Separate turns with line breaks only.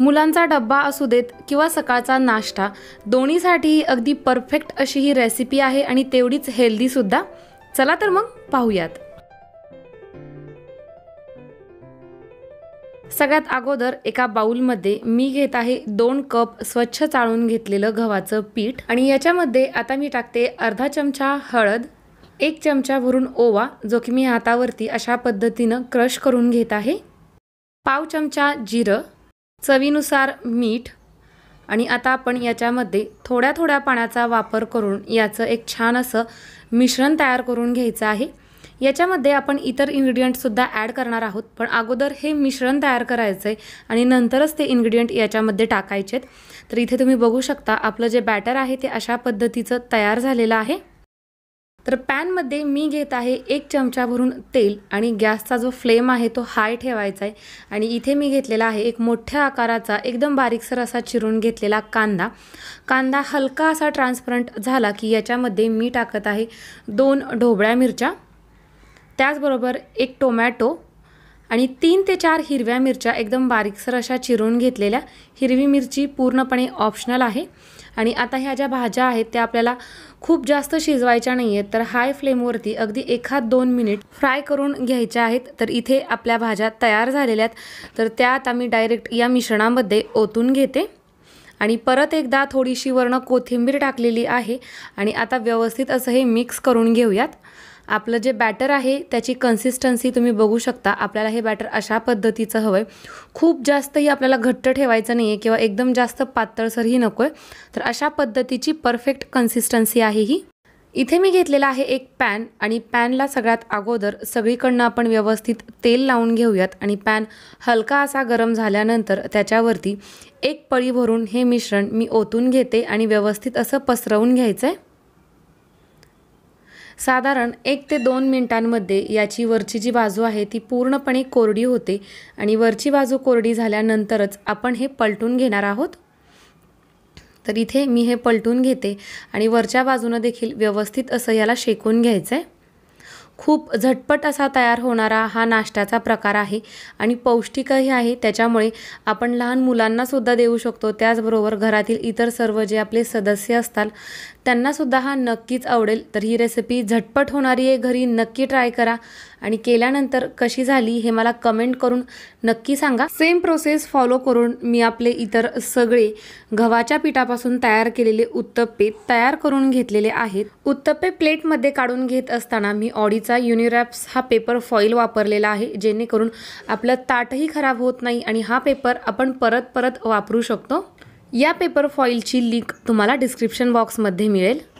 मुलांचा डब्बा असू देत किंवा सकाळचा नाश्ता दोन्हीसाठीही अगदी परफेक्ट अशी ही रेसिपी आहे आणि तेवढीच हेल्दीसुद्धा चला तर मग पाहूयात सगळ्यात अगोदर एका बाऊलमध्ये मी घेत आहे दोन कप स्वच्छ चाळून घेतलेलं गव्हाचं पीठ आणि याच्यामध्ये आता मी टाकते अर्धा चमचा हळद एक चमचा भरून ओवा जो की मी हातावरती अशा पद्धतीनं क्रश करून घेत आहे पाव चमचा जिरं चवीनुसार मीठ आणि आता आपण याच्यामध्ये थोड्या थोड्या पाण्याचा वापर करून याचं एक छान असं मिश्रण तयार करून घ्यायचं आहे याच्यामध्ये आपण इतर इन्ग्रेडियंटसुद्धा ॲड करणार आहोत पण अगोदर हे मिश्रण तयार करायचं आहे आणि नंतरच ते इन्ग्रेडियंट याच्यामध्ये आहेत तर इथे तुम्ही बघू शकता आपलं जे बॅटर आहे ते अशा पद्धतीचं तयार झालेलं आहे तर पॅनमध्ये मी घेत आहे एक चमचा भरून तेल आणि गॅसचा जो फ्लेम आहे तो हाय ठेवायचा आहे आणि इथे मी घेतलेला आहे एक मोठ्या आकाराचा एकदम बारीकसर असा चिरून घेतलेला कांदा कांदा हलका असा ट्रान्सपरंट झाला की याच्यामध्ये मी टाकत आहे दोन ढोबळ्या मिरच्या त्याचबरोबर एक टोमॅटो आणि तीन ते चार हिरव्या मिरच्या एकदम बारीकसर अशा चिरून घेतलेल्या हिरवी मिरची पूर्णपणे ऑप्शनल आहे आणि आता ह्या ज्या भाज्या आहेत त्या आपल्याला खूप जास्त शिजवायच्या नाही आहेत तर हाय फ्लेमवरती अगदी एखाद दोन मिनिट फ्राय करून घ्यायच्या आहेत तर इथे आपल्या भाज्या तयार झालेल्या आहेत तर त्या आता मी डायरेक्ट या मिश्रणामध्ये ओतून घेते आणि परत एकदा थोडीशी वरणं कोथिंबीर टाकलेली आहे आणि आता व्यवस्थित असं हे मिक्स करून घेऊयात आपलं जे बॅटर आहे त्याची कन्सिस्टन्सी तुम्ही बघू शकता आपल्याला हे बॅटर अशा पद्धतीचं हवं आहे खूप जास्तही आपल्याला घट्ट ठेवायचं नाही आहे किंवा एकदम जास्त पातळसरही नको आहे तर अशा पद्धतीची परफेक्ट कन्सिस्टन्सी आहे ही इथे मी घेतलेला आहे एक पॅन आणि पॅनला सगळ्यात अगोदर सगळीकडनं आपण व्यवस्थित तेल लावून घेऊयात आणि पॅन हलका असा गरम झाल्यानंतर त्याच्यावरती एक पळी भरून हे मिश्रण मी ओतून घेते आणि व्यवस्थित असं पसरवून घ्यायचं आहे साधारण एक ते दोन मिनिटांमध्ये याची वरची जी बाजू आहे ती पूर्णपणे कोरडी होते आणि वरची बाजू कोरडी झाल्यानंतरच आपण हे पलटून घेणार आहोत तर इथे मी हे पलटून घेते आणि वरच्या बाजूनं देखील व्यवस्थित असं याला शेकून घ्यायचं आहे खूप झटपट असा तयार होणारा हा नाश्त्याचा प्रकार आहे आणि पौष्टिकही आहे त्याच्यामुळे आपण लहान मुलांनासुद्धा देऊ शकतो त्याचबरोबर घरातील इतर सर्व जे आपले सदस्य असतात त्यांनासुद्धा हा नक्कीच आवडेल तर ही रेसिपी झटपट होणारी आहे घरी नक्की ट्राय करा आणि केल्यानंतर कशी झाली हे मला कमेंट करून नक्की सांगा सेम प्रोसेस फॉलो करून मी आपले इतर सगळे गव्हाच्या पिठापासून तयार केलेले उत्तप्पे तयार करून घेतलेले आहेत उत्तप्पे प्लेटमध्ये काढून घेत असताना मी ऑडी चा युनिरॅप्स हा पेपर फॉईल वापरलेला आहे जेणेकरून आपलं ताटही खराब होत नाही आणि हा पेपर आपण परत परत वापरू शकतो या पेपर फॉईलची लिंक तुम्हाला डिस्क्रिप्शन बॉक्समध्ये मिळेल